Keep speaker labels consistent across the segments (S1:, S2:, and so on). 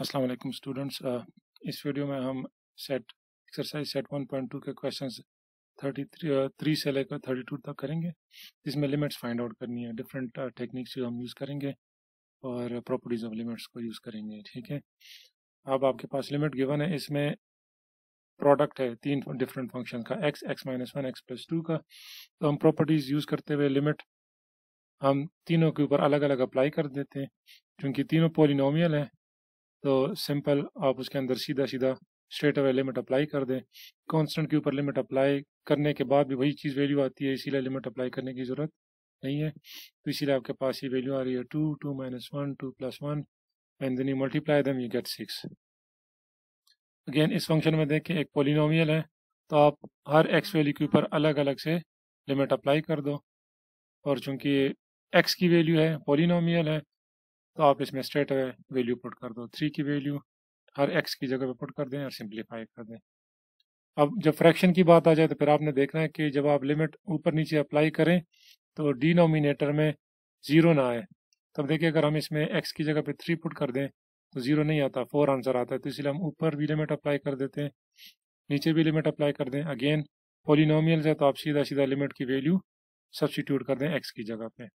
S1: अस्सलाम वालेकुम स्टूडेंट्स इस वीडियो में हम सेट एक्सरसाइज सेट 1.2 के क्वेश्चंस 33 थ्री से लेकर 32 तक करेंगे जिसमें लिमिट्स फाइंड आउट करनी है डिफरेंट टेक्निक्स जो हम यूज़ करेंगे और प्रॉपर्टीज़ ऑफ लिमिट्स को यूज़ करेंगे ठीक है अब आपके पास लिमिट गिवन है इसमें प्रोडक्ट है तीन डिफरेंट फंक्शन का x x minus one x plus two का तो हम प्रॉपर्टीज़ यूज़ करते हुए लिमिट हम तीनों के ऊपर अलग अलग अप्लाई कर देते हैं क्योंकि तीनों पोलिनोमियल हैं तो सिंपल आप उसके अंदर सीधा सीधा स्ट्रेट अवे लिमिट अप्लाई कर दें कांस्टेंट के ऊपर लिमिट अप्लाई करने के बाद भी वही चीज़ वैल्यू आती है इसीलिए लिमिट अप्लाई करने की ज़रूरत नहीं है तो इसीलिए आपके पास ये वैल्यू आ रही है two two minus one two plus one and then you multiply them you get six again इस फंक्शन में देखें एक पोलिनोमियल है तो आप हर एक्स वैल्यू के ऊपर अलग अलग से लिमिट अप्लाई कर दो और चूंकि एक्स की वैल्यू है पोलिनोमियल है तो आप इसमें स्ट्रेट वैल्यू पुट कर दो थ्री की वैल्यू हर एक्स की जगह पे पुट कर दें और सिंप्लीफाई कर दें अब जब फ्रैक्शन की बात आ जाए तो फिर आपने देखना है कि जब आप लिमिट ऊपर नीचे अप्लाई करें तो डिनोमिनेटर में ज़ीरो ना आए तब देखिए अगर हम इसमें एक्स की जगह पर थ्री पुट कर दें तो ज़ीरो नहीं आता फोर आंसर आता है तो इसलिए हम ऊपर भी लिमिट अप्लाई कर देते हैं नीचे भी लिमिट अप्लाई कर दें अगेन पोलिनोमियल है तो आप सीधा सीधा लिमिट की वैल्यू सब्सिट्यूट कर दें एक्स की जगह पे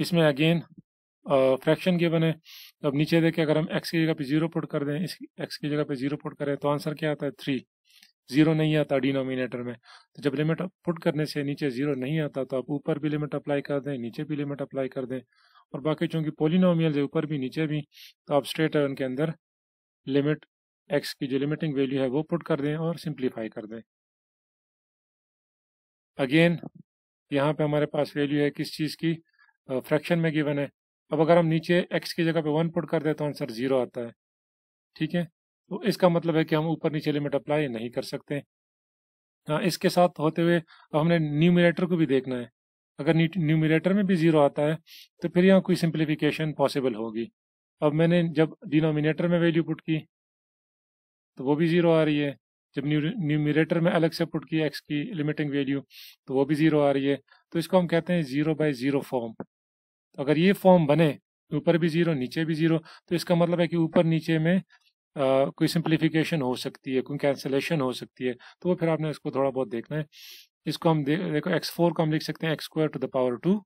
S1: इसमें अगेन फ्रैक्शन गिवन है अब नीचे देखें अगर हम एक्स की जगह पे जीरो पुट कर दें इस एक्स की जगह पे जीरो पुट करें तो आंसर क्या आता है थ्री जीरो नहीं आता डिनोमिनेटर में तो जब लिमिट पुट करने से नीचे जीरो नहीं आता तो आप ऊपर भी लिमिट अप्लाई कर दें नीचे भी लिमिट अप्लाई कर दें और बाकी चूंकि पोलिनोमियल है ऊपर भी नीचे भी तो आप स्ट्रेट है उनके अंदर लिमिट एक्स की जो लिमिटिंग वैल्यू है वो पुट कर दें और सिंप्लीफाई कर दें अगेन यहाँ पे हमारे पास वैल्यू है किस चीज़ की फ्रैक्शन में गिवन है अब अगर हम नीचे एक्स की जगह पे वन पुट कर दें तो आंसर जीरो आता है ठीक है तो इसका मतलब है कि हम ऊपर नीचे लिमिट अप्लाई नहीं कर सकते हाँ इसके साथ होते हुए अब हमने न्यूमिनेटर को भी देखना है अगर न्यूमिनेटर में भी जीरो आता है तो फिर यहाँ कोई सिंप्लीफिकेशन पॉसिबल होगी अब मैंने जब डिनोमिनेटर में वैल्यू पुट की तो वो भी जीरो आ रही है जब न्यूमिनेटर में अलग से पुट की एक्स की लिमिटिंग वैल्यू तो वो भी जीरो आ रही है तो इसको हम कहते हैं जीरो बाय जीरो फॉर्म तो अगर ये फॉर्म बने तो ऊपर भी जीरो नीचे भी जीरो तो इसका मतलब है कि ऊपर नीचे में आ, कोई सिंप्लीफिकेशन हो सकती है कोई कैंसलेशन हो सकती है तो वो फिर आपने इसको थोड़ा बहुत देखना है इसको हम दे, देखो एक्स फोर को हम लिख सकते हैं x square to the power two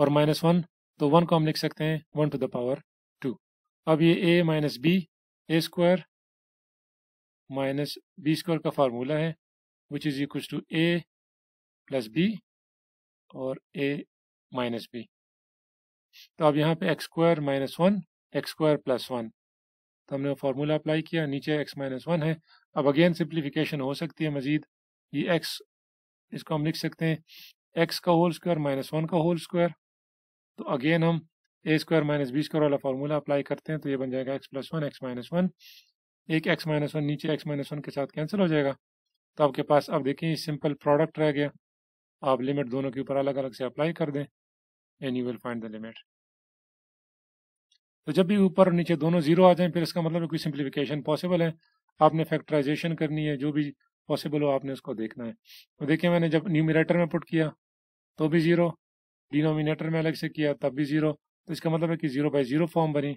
S1: और माइनस वन तो वन को हम लिख सकते हैं one to the power two अब ये a minus B a square minus B square का फार्मूला है which is equal to a plus b और ए माइनस बी तो अब यहाँ पे x square minus one x square plus one तो हमने फार्मूला अप्लाई किया नीचे एक्स माइनस वन है अब अगेन सिंप्लीफिकेशन हो सकती है मजीद ये एक्स इसको हम लिख सकते हैं एक्स का होल स्क्वायर माइनस वन का होल स्क्वायर तो अगेन हम a square minus B square वाला फार्मूला अप्लाई करते हैं तो ये बन जाएगा x plus one x minus one एक एक्स माइनस वन नीचे एक्स माइनस वन के साथ कैंसिल हो जाएगा तो आपके पास अब देखें सिंपल प्रोडक्ट रह गया आप लिमिट दोनों के ऊपर अलग अलग से अप्लाई कर दें and you will find the limit तो जब भी ऊपर और नीचे दोनों जीरो आ जाएं फिर इसका मतलब है कोई सिंप्लीफिकेशन पॉसिबल है आपने फैक्टराइजेशन करनी है जो भी पॉसिबल हो आपने उसको देखना है तो देखिए मैंने जब न्यूमिनेटर में पुट किया तो भी जीरो डिनोमिनेटर में अलग से किया तब भी जीरो तो इसका मतलब है कि जीरो बाई जीरो फॉर्म बनी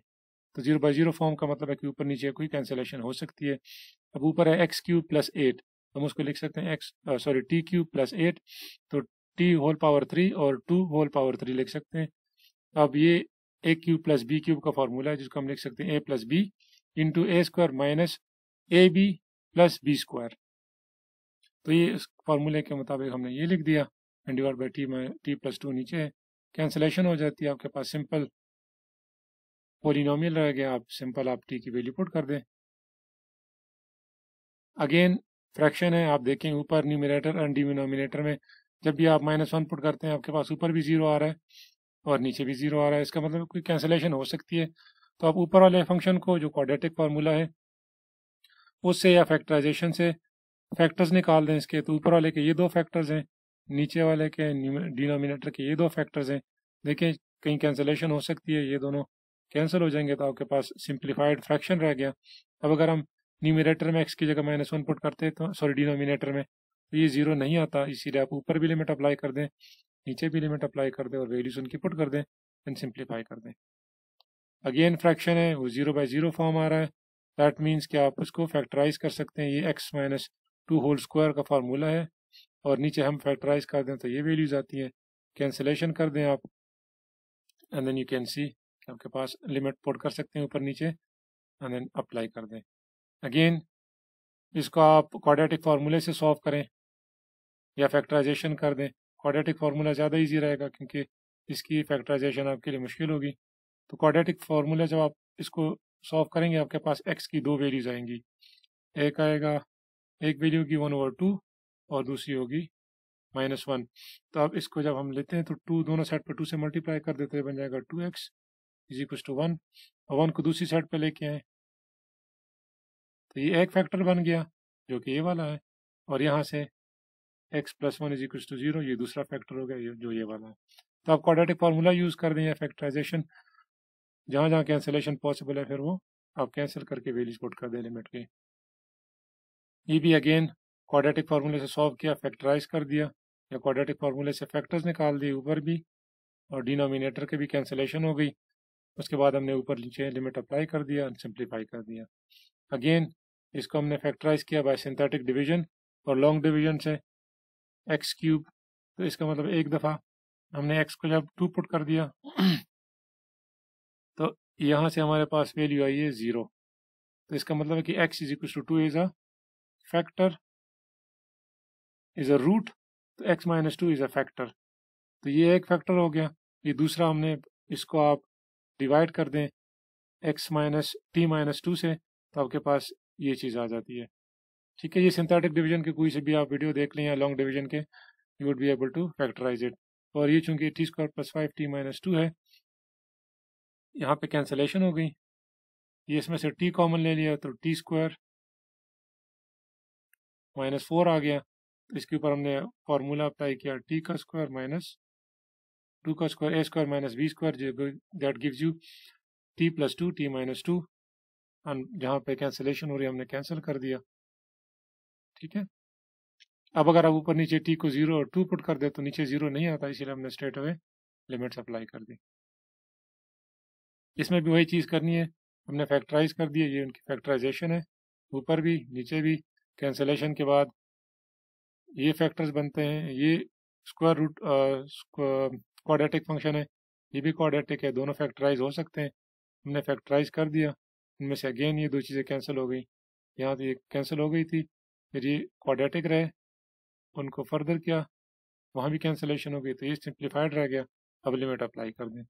S1: तो जीरो बाई जीरो फॉर्म का मतलब है कि ऊपर नीचे कोई कैंसिलेशन हो सकती है अब ऊपर है एक्स क्यूब प्लस एट हम उसको लिख सकते हैं x sorry t cube plus eight तो टी होल पावर थ्री और टू होल पावर थ्री लिख सकते हैं अब ये a cube plus b cube का फॉर्मूला है जिसको हम लिख सकते हैं a plus b into a square minus a b plus b square तो ये इस फार्मूले के मुताबिक हमने ये लिख दिया and divide by t t plus two नीचे है कैंसलेशन हो जाती है आपके पास सिंपल पोलिनोमियल रह गया आप सिंपल आप टी की वैल्यू पुट कर दें अगेन फ्रैक्शन है आप देखें ऊपर न्यूमिनेटर एंड डिनोमिनेटर में जब भी आप माइनस वन पुट करते हैं आपके पास ऊपर भी जीरो आ रहा है और नीचे भी जीरो आ रहा है इसका मतलब कोई कैंसिलेशन हो सकती है तो आप ऊपर वाले फंक्शन को जो क्वाड्रेटिक फार्मूला है उससे या फैक्टराइजेशन से फैक्टर्स निकाल दें इसके तो ऊपर वाले के ये दो फैक्टर्स हैं नीचे वाले के डिनोमिनेटर के ये दो फैक्टर्स हैं देखें कहीं कैंसिलेशन हो सकती है ये दोनों कैंसिल हो जाएंगे तो आपके पास सिंप्लीफाइड फ्रैक्शन रह गया अब अगर हम न्यूमिनेटर में एक्स की जगह माइनस वन पुट करते तो सॉरी डिनोमिनेटर में तो ये जीरो नहीं आता इसीलिए आप ऊपर भी लिमिट अप्लाई कर दें नीचे भी लिमिट अप्लाई कर दें और वैल्यूज उनकी पुट कर दें एंड सिंप्लीफाई कर दें अगेन फ्रैक्शन है वो जीरो बाई जीरो फॉर्म आ रहा है दैट मीन्स कि आप उसको फैक्टराइज कर सकते हैं ये x minus two whole square का फार्मूला है और नीचे हम फैक्टराइज कर दें तो ये वैल्यूज आती हैं कैंसिलेशन कर दें आप and then you can see आपके पास लिमिट पुट कर सकते हैं ऊपर नीचे एंड देन अप्लाई कर दें अगेन इसको आप क्वाड्रेटिक फार्मूले से सॉल्व करें या फैक्टराइजेशन कर दें क्वाड्रेटिक फार्मूला ज़्यादा ईजी रहेगा क्योंकि इसकी फैक्टराइजेशन आपके लिए मुश्किल होगी तो क्वाड्रेटिक फार्मूला जब आप इसको सॉल्व करेंगे आपके पास एक्स की दो वैल्यूज आएंगी एक आएगा एक वैल्यू होगी वन ओवर टू और दूसरी होगी माइनस वन तो अब इसको जब हम लेते हैं तो टू दोनों साइड पर टू से मल्टीप्लाई कर देते हैं बन जाएगा two x is equal to one और वन को दूसरी साइड पर लेके आए तो ये एक फैक्टर बन गया जो कि ये वाला है और यहाँ से x plus one is equal to zero ये दूसरा फैक्टर हो गया जो ये वाला है तो आप क्वाड्रेटिक फार्मूला यूज कर दें या फैक्टराइजेशन जहां जहाँ कैंसिलेशन पॉसिबल है फिर वो आप कैंसिल करके वैल्यूज पुट कर दें लिमिट के ये भी अगेन क्वाड्रेटिक फार्मूले से सॉल्व किया फैक्टराइज कर दिया या क्वाड्रेटिक फार्मूले से फैक्टर्स निकाल दिए ऊपर भी और डिनोमिनेटर के भी कैंसिलेशन हो गई उसके बाद हमने ऊपर नीचे लिमिट अप्लाई कर दिया सिंप्लीफाई कर दिया अगेन इसको हमने फैक्टराइज किया बाय सिंथेटिक डिवीजन और लॉन्ग डिवीजन से एक्स क्यूब तो इसका मतलब एक दफ़ा हमने एक्स को जब टू पुट कर दिया तो यहाँ से हमारे पास वैल्यू आई है ज़ीरो तो इसका मतलब है कि x is equal to two is a factor is a root तो x minus two is a factor तो ये एक फैक्टर हो गया ये दूसरा हमने इसको आप डिवाइड कर दें x minus t minus two से तो आपके पास ये चीज़ आ जाती है ठीक है ये सिंथेटिक डिवीजन के कोई से भी आप वीडियो देख लें या लॉन्ग डिवीजन के you would be able to factorise it और ये चूंकि t square plus five t minus two है यहाँ पे कैंसलेशन हो गई ये इसमें से टी कॉमन ले लिया तो टी स्क्वायर माइनस फोर आ गया तो इसके ऊपर हमने फार्मूला अप्लाई किया टी का स्क्वायर माइनस टू का square A square minus B square that gives you T plus two T minus two जहाँ पे कैंसलेशन हो रही है हमने कैंसिल कर दिया ठीक है अब अगर आप ऊपर नीचे टी को जीरो और टू पुट कर दे तो नीचे जीरो नहीं आता इसीलिए हमने स्ट्रेट अवे लिमिट्स अप्लाई कर दी इसमें भी वही चीज़ करनी है हमने फैक्टराइज कर दिया ये उनकी फैक्टराइजेशन है ऊपर भी नीचे भी कैंसलेशन के बाद ये फैक्टर्स बनते हैं ये स्क्वायर रूट क्वाड्रेटिक फंक्शन है ये भी क्वाड्रेटिक है दोनों फैक्टराइज हो सकते हैं हमने फैक्टराइज कर दिया उनमें से अगेन ये दो चीज़ें कैंसिल हो गई यहाँ तो ये कैंसिल हो गई थी ये क्वाड्रेटिक रहे उनको फर्दर किया वहाँ भी कैंसिलेशन हो गई तो ये सिंप्लीफाइड रह गया अब लिमिट अप्लाई कर दें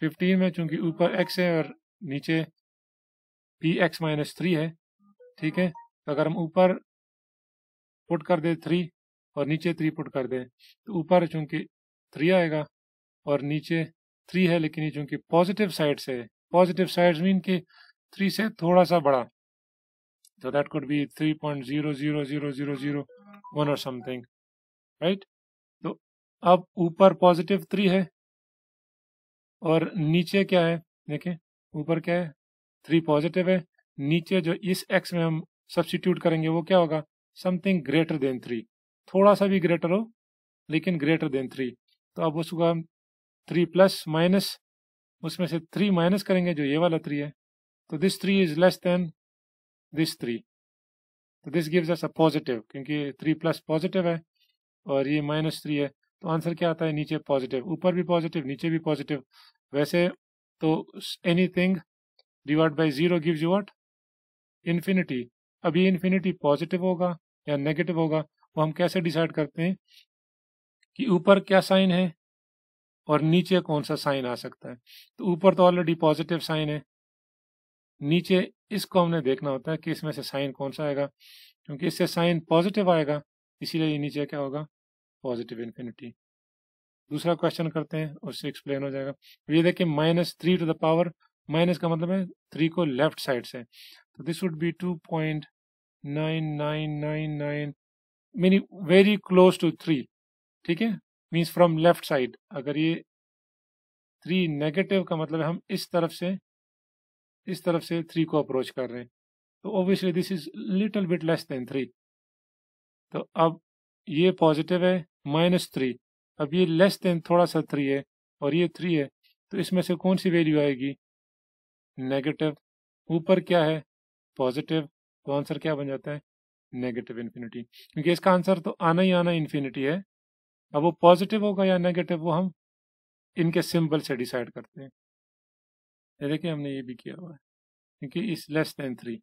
S1: फिफ्टीन में चूंकि ऊपर एक्स है और नीचे पी एक्स माइनस थ्री है ठीक है तो अगर हम ऊपर पुट कर दे थ्री और नीचे थ्री पुट कर दे तो ऊपर चूंकि थ्री आएगा और नीचे थ्री है लेकिन ये चूंकि पॉजिटिव साइड से है पॉजिटिव साइड मीन कि थ्री से थोड़ा सा बड़ा So that could be 3.0000001 or something, right? तो अब ऊपर पॉजिटिव थ्री है और नीचे क्या है देखें ऊपर क्या है थ्री पॉजिटिव है नीचे जो इस एक्स में हम सब्सटीट्यूट करेंगे वो क्या होगा समथिंग ग्रेटर देन थ्री थोड़ा सा भी ग्रेटर हो लेकिन ग्रेटर देन थ्री तो अब उसको हम थ्री प्लस माइनस उसमें से थ्री माइनस करेंगे जो ये वाला थ्री है तो this three is less than this three तो this gives us a positive क्योंकि थ्री प्लस पॉजिटिव है और ये माइनस थ्री है तो आंसर क्या आता है नीचे पॉजिटिव ऊपर भी पॉजिटिव नीचे भी पॉजिटिव वैसे तो anything divide by zero gives you what infinity अब ये इन्फिनिटी पॉजिटिव होगा या नेगेटिव होगा वो हम कैसे डिसाइड करते हैं कि ऊपर क्या साइन है और नीचे कौन सा साइन आ सकता है तो ऊपर तो ऑलरेडी पॉजिटिव साइन है नीचे इसको हमने देखना होता है कि इसमें से साइन कौन सा आएगा क्योंकि इससे साइन पॉजिटिव आएगा इसीलिए ये नीचे क्या होगा पॉजिटिव इन्फिनिटी दूसरा क्वेश्चन करते हैं उससे एक्सप्लेन हो जाएगा ये देखिए minus three to the power minus का मतलब है थ्री को लेफ्ट साइड से तो this would be two point nine nine nine nine meaning very close to three ठीक है मीन्स फ्रॉम लेफ्ट साइड अगर ये थ्री नेगेटिव का मतलब है हम इस तरफ से इस तरफ से थ्री को अप्रोच कर रहे हैं तो obviously this is little bit less than three तो अब ये पॉजिटिव है माइनस थ्री अब ये लेस देन थोड़ा सा थ्री है और ये थ्री है तो इसमें से कौन सी वैल्यू आएगी नेगेटिव ऊपर क्या है पॉजिटिव तो आंसर क्या बन जाता है नेगेटिव इन्फिनिटी क्योंकि इसका आंसर तो आना ही आना इन्फिनिटी है अब वो पॉजिटिव होगा या नेगेटिव वो हम इनके सिंबल से डिसाइड करते हैं ये देखिए हमने ये भी किया हुआ है क्योंकि इस लेस देन थ्री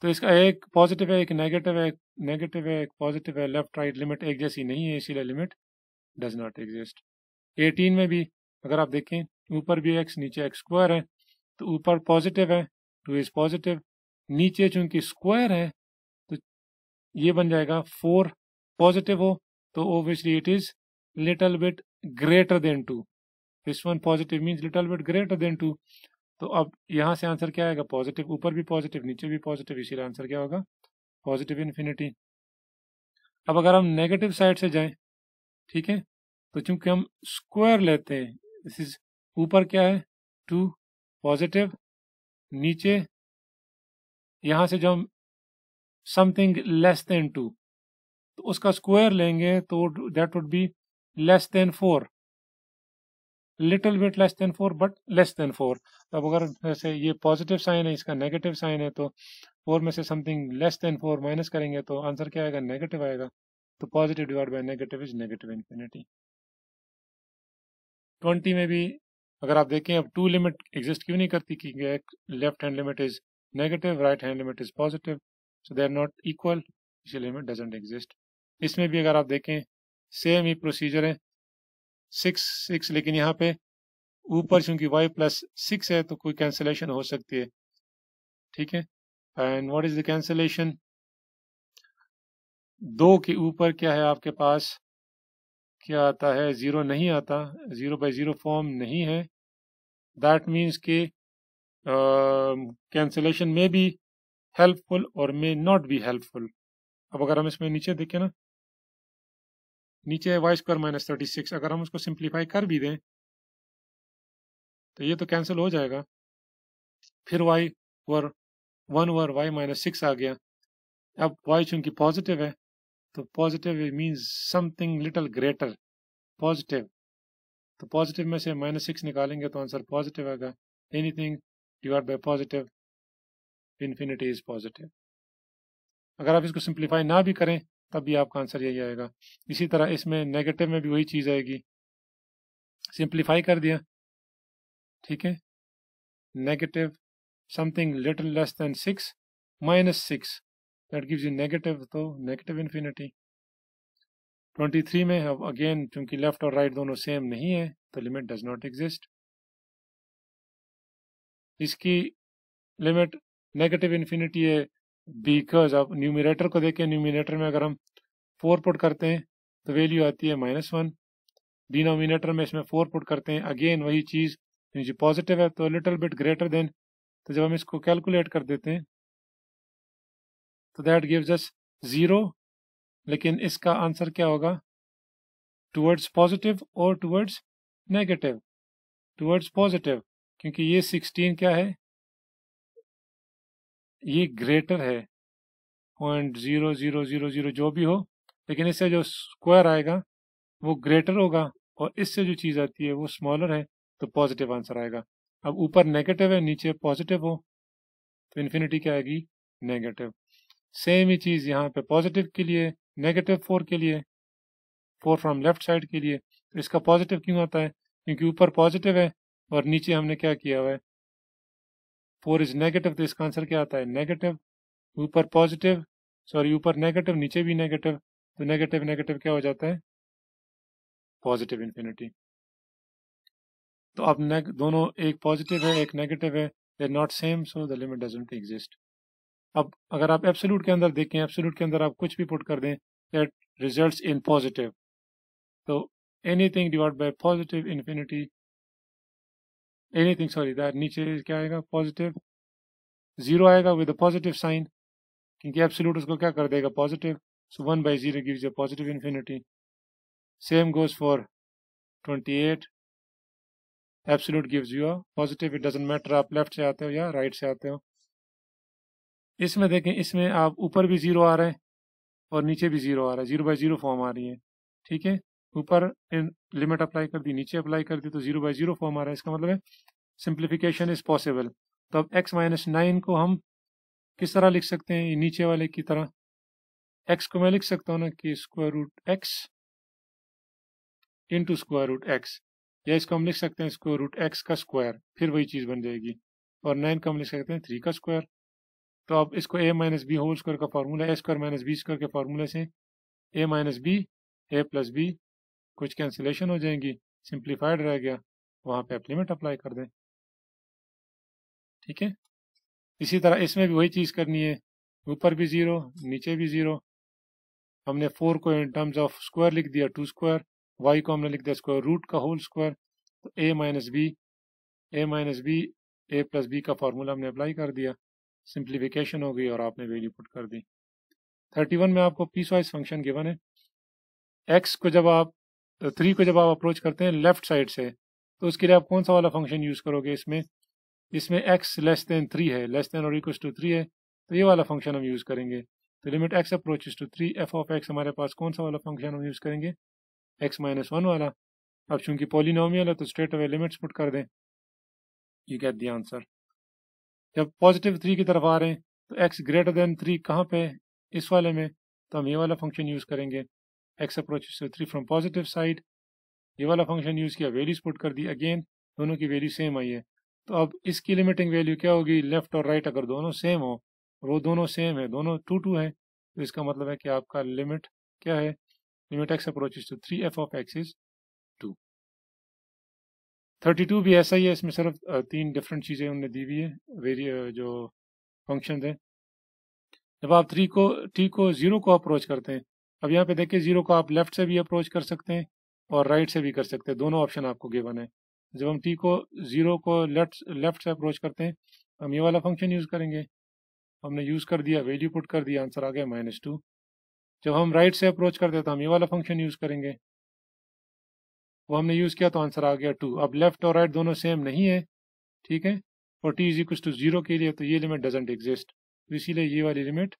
S1: तो इसका एक पॉजिटिव है एक नेगेटिव है नेगेटिव है एक पॉजिटिव है लेफ्ट राइट लिमिट एक जैसी नहीं है इसीलिए लिमिट डज नॉट एग्जिस्ट 18 में भी अगर आप देखें ऊपर भी एक्स नीचे एक्स स्क्वायर है तो ऊपर पॉजिटिव है टू इज पॉजिटिव नीचे चूंकि स्क्वायर है तो ये बन जाएगा फोर पॉजिटिव हो तो obviously it is little bit greater than two this one positive means little bit greater than two तो अब यहाँ से आंसर क्या आएगा पॉजिटिव ऊपर भी पॉजिटिव नीचे भी पॉजिटिव इसीलिए आंसर क्या होगा पॉजिटिव इन्फिनिटी अब अगर हम नेगेटिव साइड से जाएं ठीक है तो चूंकि हम स्क्वायर लेते हैं दिस इज ऊपर क्या है टू पॉजिटिव नीचे यहाँ से जब हम समथिंग लेस देन टू तो उसका स्क्वायर लेंगे तो that would be less than four little bit less than four but less than four तो अब अगर जैसे ये पॉजिटिव साइन है इसका नेगेटिव साइन है तो फोर में से something less than four minus करेंगे तो आंसर क्या आएगा नेगेटिव आएगा तो positive divide by negative is negative infinity twenty में भी अगर आप देखें अब टू लिमिट एग्जिस्ट क्यों नहीं करती क्योंकि एक left hand limit is negative right hand limit is positive so they are not equal इसलिए लिमिट डजेंट एग्जिस्ट इसमें भी अगर आप देखें सेम ही प्रोसीजर है सिक्स सिक्स लेकिन यहाँ पे ऊपर चूंकि वाई प्लस सिक्स है तो कोई कैंसिलेशन हो सकती है ठीक है and what is the cancellation दो के ऊपर क्या है आपके पास क्या आता है जीरो नहीं आता जीरो बाई जीरो फॉर्म नहीं है दैट मीन्स के कैंसिलेशन में भी हेल्पफुल और मे नॉट बी हेल्पफुल अब अगर हम इसमें नीचे देखें ना नीचे है Y square minus thirty six अगर हम उसको सिंप्लीफाई कर भी दें तो ये तो कैंसिल हो जाएगा फिर Y over one over Y minus six आ गया अब वाई चूंकि पॉजिटिव है तो positive means something little greater positive तो पॉजिटिव में से माइनस सिक्स निकालेंगे तो आंसर पॉजिटिव आएगा anything divide by positive infinity is positive अगर आप इसको सिंप्लीफाई ना भी करें तब भी आपका आंसर यही आएगा इसी तरह इसमें नेगेटिव में भी वही चीज़ आएगी सिंप्लीफाई कर दिया ठीक है negative something little less than six minus six that gives you negative तो नेगेटिव इन्फिनिटी ट्वेंटी थ्री में अब अगेन चूंकि लेफ्ट और राइट दोनों सेम नहीं तो है तो लिमिट डज नॉट एग्जिस्ट इसकी लिमिट नेगेटिव इन्फिनिटी है बिकॉज अब न्यूमिनेटर को देखें न्यूमिनेटर में अगर हम फोर पुट करते हैं तो वैल्यू आती है माइनस वन डिनोमिनेटर में इसमें फोर पुट करते हैं अगेन वही चीज़ जो तो पॉजिटिव है तो लिटल बिट ग्रेटर देन तो जब हम इसको कैलकुलेट कर देते हैं तो दैट गिव्स अस ज़ीरो लेकिन इसका आंसर क्या होगा टूवर्ड्स पॉजिटिव और टूवर्ड्स नेगेटिव टूवर्ड्स पॉजिटिव क्योंकि ये सिक्सटीन क्या है ये ग्रेटर है point zero zero zero zero जो भी हो लेकिन इससे जो स्क्वायर आएगा वो ग्रेटर होगा और इससे जो चीज़ आती है वो स्मॉलर है तो पॉजिटिव आंसर आएगा अब ऊपर नेगेटिव है नीचे पॉजिटिव हो तो इन्फिनिटी क्या आएगी नेगेटिव सेम ही चीज़ यहाँ पे पॉजिटिव के लिए नेगेटिव फोर के लिए फोर फ्रॉम लेफ्ट साइड के लिए तो इसका पॉजिटिव क्यों आता है क्योंकि ऊपर पॉजिटिव है और नीचे हमने क्या किया हुआ है फोर इज नेगेटिव तो इसका आंसर क्या आता है नेगेटिव ऊपर पॉजिटिव सॉरी ऊपर नेगेटिव नीचे भी नेगेटिव तो नेगेटिव नेगेटिव क्या हो जाता है पॉजिटिव इन्फिनिटी तो अब दोनों एक पॉजिटिव है एक नेगेटिव है they not same so the limit doesn't exist अब अगर आप एब्सोल्यूट के अंदर देखें एब्सोल्यूट के अंदर आप कुछ भी पुट कर दें दैट रिजल्ट इन पॉजिटिव तो anything divide by positive infinity anything sorry that नीचे क्या आएगा पॉजिटिव जीरो आएगा विद पॉजिटिव साइन क्योंकि एब्सोल्यूट उसको क्या कर देगा positive so one by zero gives positive infinity same goes for twenty eight absolute gives you a positive it doesn't matter आप लेफ्ट से आते हो या राइट right से आते हो इसमें देखें इसमें आप ऊपर भी जीरो आ रहे हैं और नीचे भी जीरो आ रहा है जीरो बाई जीरो फॉर्म आ रही है ठीक है ऊपर लिमिट अप्लाई कर दी नीचे अप्लाई कर दी तो जीरो बाई जीरो फॉर्म आ रहा है इसका मतलब है सिंप्लीफिकेशन इज पॉसिबल तो अब एक्स माइनस नाइन को हम किस तरह लिख सकते हैं नीचे वाले की तरह एक्स को मैं लिख सकता हूँ ना कि square root X into square root X या इसको हम लिख सकते हैं स्क्वायर रूट एक्स का स्क्वायर फिर वही चीज़ बन जाएगी और नाइन का हम लिख सकते हैं थ्री का स्क्वायर तो अब इसको A minus B whole square का formula A square minus B square के फार्मूले से A minus B A plus B कुछ कैंसिलेशन हो जाएंगी सिंप्लीफाइड रह गया वहाँ पे आप लिमिट अप्लाई कर दें ठीक है इसी तरह इसमें भी वही चीज़ करनी है ऊपर भी ज़ीरो नीचे भी ज़ीरो हमने फोर को इन टर्म्स ऑफ स्क्वायर लिख दिया टू स्क्वायर वाई को हमने लिख दिया स्क्वायर रूट का होल स्क्वायर तो A minus B A minus B A plus B का फार्मूला हमने अप्लाई कर दिया सिंप्लीफिकेशन हो गई और आपने वैल्यू पुट कर दी थर्टी वन में आपको पीस वाइज फंक्शन गिवन है एक्स को जब आप तो थ्री को जब आप अप्रोच करते हैं लेफ्ट साइड से तो उसके लिए आप कौन सा वाला फंक्शन यूज़ करोगे इसमें इसमें एक्स लेस देन थ्री है लेस देन और इक्व टू थ्री है तो ये वाला फंक्शन हम यूज़ करेंगे तो limit X approach to three F of X हमारे पास कौन सा वाला फंक्शन हम यूज़ करेंगे एक्स माइनस वन वाला अब चूंकि पोलिनोमियल है तो स्ट्रेट अवे लिमिट्स पुट कर दें यू गैट दी आंसर जब पॉजिटिव थ्री की तरफ आ रहे हैं तो एक्स ग्रेटर देन थ्री कहाँ पे इस वाले में तो हम ये वाला फंक्शन यूज़ करेंगे X approach to three from positive side ये वाला फंक्शन यूज़ किया वैल्यूज पुट कर दी अगेन दोनों की वैल्यू सेम आई है तो अब इसकी लिमिटिंग वैल्यू क्या होगी लेफ्ट और राइट अगर दोनों सेम हो और वो दोनों सेम है दोनों टू टू है तो इसका मतलब है कि आपका लिमिट क्या है limit X approaches to three F of X is two thirty two भी ऐसा ही है इसमें सिर्फ तीन डिफरेंट चीज़ें उन्होंने दी हुई है वेरी जो फंक्शन है जब आप थ्री को टी को जीरो को अप्रोच करते हैं अब यहाँ पे देखिए जीरो को आप लेफ्ट से भी अप्रोच कर सकते हैं और राइट से भी कर सकते हैं दोनों ऑप्शन आपको गिवन है जब हम टी को जीरो को लेफ्ट लेफ्ट से अप्रोच करते हैं हम ये वाला फंक्शन यूज करेंगे हमने यूज कर दिया वैल्यू पुट कर दिया आंसर आ गया माइनस टू जब हम राइट से अप्रोच करते हैं तो हम ये वाला फंक्शन यूज करेंगे वो हमने यूज किया तो आंसर आ गया टू अब लेफ्ट और राइट दोनों सेम नहीं है ठीक है और T is equal to zero के लिए तो ये लिमिट डजेंट एग्जिस्ट इसीलिए ये वाली लिमिट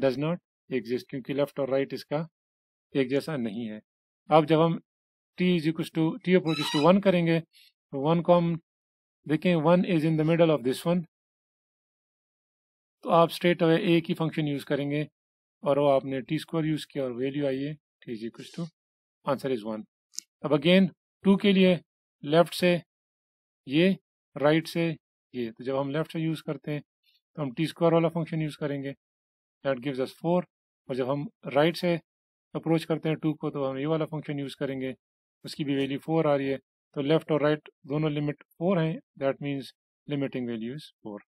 S1: डज नॉट एग्जिस्ट क्योंकि लेफ्ट और राइट इसका एक जैसा नहीं है अब जब हम T is equal to T approach to one करेंगे तो वन को हम देखें one is in the middle of this one तो आप स्ट्रेट अवे ए की फंक्शन यूज करेंगे और वो आपने टी स्क्वायर यूज किया और वैल्यू आई है T is equal to answer is one अब अगेन टू के लिए लेफ्ट से ये राइट से ये तो जब हम लेफ्ट से यूज करते हैं तो हम टी स्क्वायर वाला फंक्शन यूज करेंगे दैट गिव्स अस फोर और जब हम राइट से अप्रोच करते हैं टू को तो हम ये वाला फंक्शन यूज़ करेंगे उसकी भी वैल्यू फोर आ रही है तो लेफ़्ट और राइट दोनों लिमिट फोर हैं that means limiting values four